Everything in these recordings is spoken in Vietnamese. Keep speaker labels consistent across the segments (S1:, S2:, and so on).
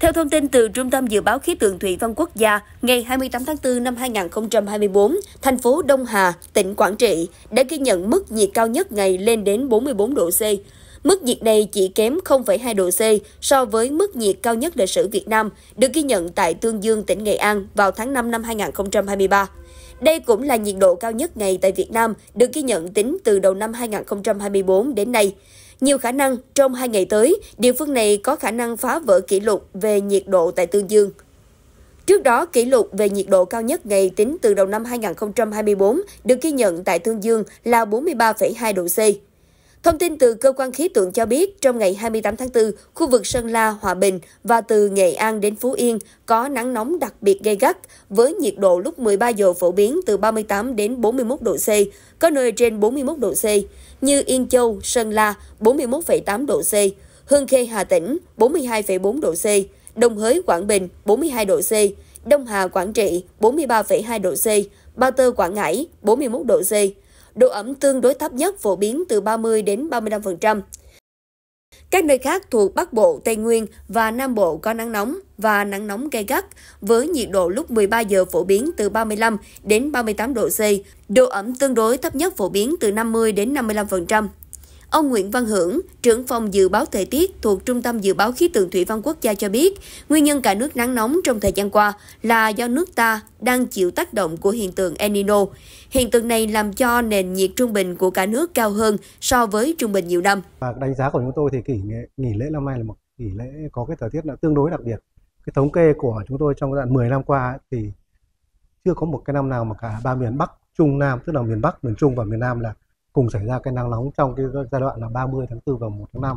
S1: Theo thông tin từ Trung tâm Dự báo Khí tượng Thủy văn Quốc gia, ngày 28 tháng 4 năm 2024, thành phố Đông Hà, tỉnh Quảng Trị đã ghi nhận mức nhiệt cao nhất ngày lên đến 44 độ C. Mức nhiệt này chỉ kém 0,2 độ C so với mức nhiệt cao nhất lịch sử Việt Nam, được ghi nhận tại Tương Dương, tỉnh Nghệ An vào tháng 5 năm 2023. Đây cũng là nhiệt độ cao nhất ngày tại Việt Nam, được ghi nhận tính từ đầu năm 2024 đến nay. Nhiều khả năng trong hai ngày tới, địa phương này có khả năng phá vỡ kỷ lục về nhiệt độ tại Tương Dương. Trước đó, kỷ lục về nhiệt độ cao nhất ngày tính từ đầu năm 2024 được ghi nhận tại Tương Dương là 43,2 độ C. Thông tin từ cơ quan khí tượng cho biết, trong ngày 28 tháng 4, khu vực Sơn La, Hòa Bình và từ Nghệ An đến Phú Yên có nắng nóng đặc biệt gay gắt, với nhiệt độ lúc 13 giờ phổ biến từ 38 đến 41 độ C, có nơi trên 41 độ C, như Yên Châu, Sơn La 41,8 độ C, Hương Khê, Hà Tĩnh 42,4 độ C, Đồng Hới, Quảng Bình 42 độ C, Đông Hà, Quảng Trị 43,2 độ C, Ba Tơ, Quảng Ngãi 41 độ C độ ẩm tương đối thấp nhất phổ biến từ 30 đến 35%. Các nơi khác thuộc Bắc Bộ, Tây Nguyên và Nam Bộ có nắng nóng và nắng nóng gay gắt, với nhiệt độ lúc 13 giờ phổ biến từ 35 đến 38 độ C, độ ẩm tương đối thấp nhất phổ biến từ 50 đến 55%. Ông Nguyễn Văn Hưởng, trưởng phòng dự báo thời tiết thuộc Trung tâm Dự báo Khí tượng Thủy văn Quốc gia cho biết, nguyên nhân cả nước nắng nóng trong thời gian qua là do nước ta đang chịu tác động của hiện tượng El Nino. Hiện tượng này làm cho nền nhiệt trung bình của cả nước cao hơn so với trung bình nhiều năm.
S2: Và đánh giá của chúng tôi thì kỳ nghỉ lễ năm nay là một nghỉ lễ có cái thời tiết là tương đối đặc biệt. Cái thống kê của chúng tôi trong đoạn 10 năm qua thì chưa có một cái năm nào mà cả ba miền Bắc, Trung, Nam, tức là miền Bắc, miền Trung và miền Nam là cùng xảy ra cái nắng nóng trong cái giai đoạn là 30 tháng 4 và 1 tháng 5.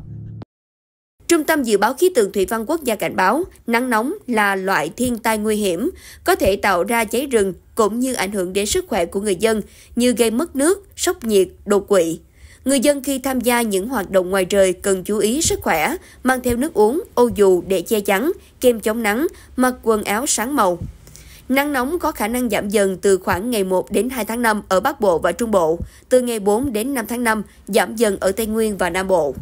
S1: Trung tâm Dự báo Khí tượng Thủy văn Quốc gia cảnh báo, nắng nóng là loại thiên tai nguy hiểm, có thể tạo ra cháy rừng cũng như ảnh hưởng đến sức khỏe của người dân như gây mất nước, sốc nhiệt, đột quỵ. Người dân khi tham gia những hoạt động ngoài trời cần chú ý sức khỏe, mang theo nước uống, ô dù để che chắn, kem chống nắng, mặc quần áo sáng màu. Nắng nóng có khả năng giảm dần từ khoảng ngày 1 đến 2 tháng 5 ở Bắc Bộ và Trung Bộ, từ ngày 4 đến 5 tháng 5 giảm dần ở Tây Nguyên và Nam Bộ.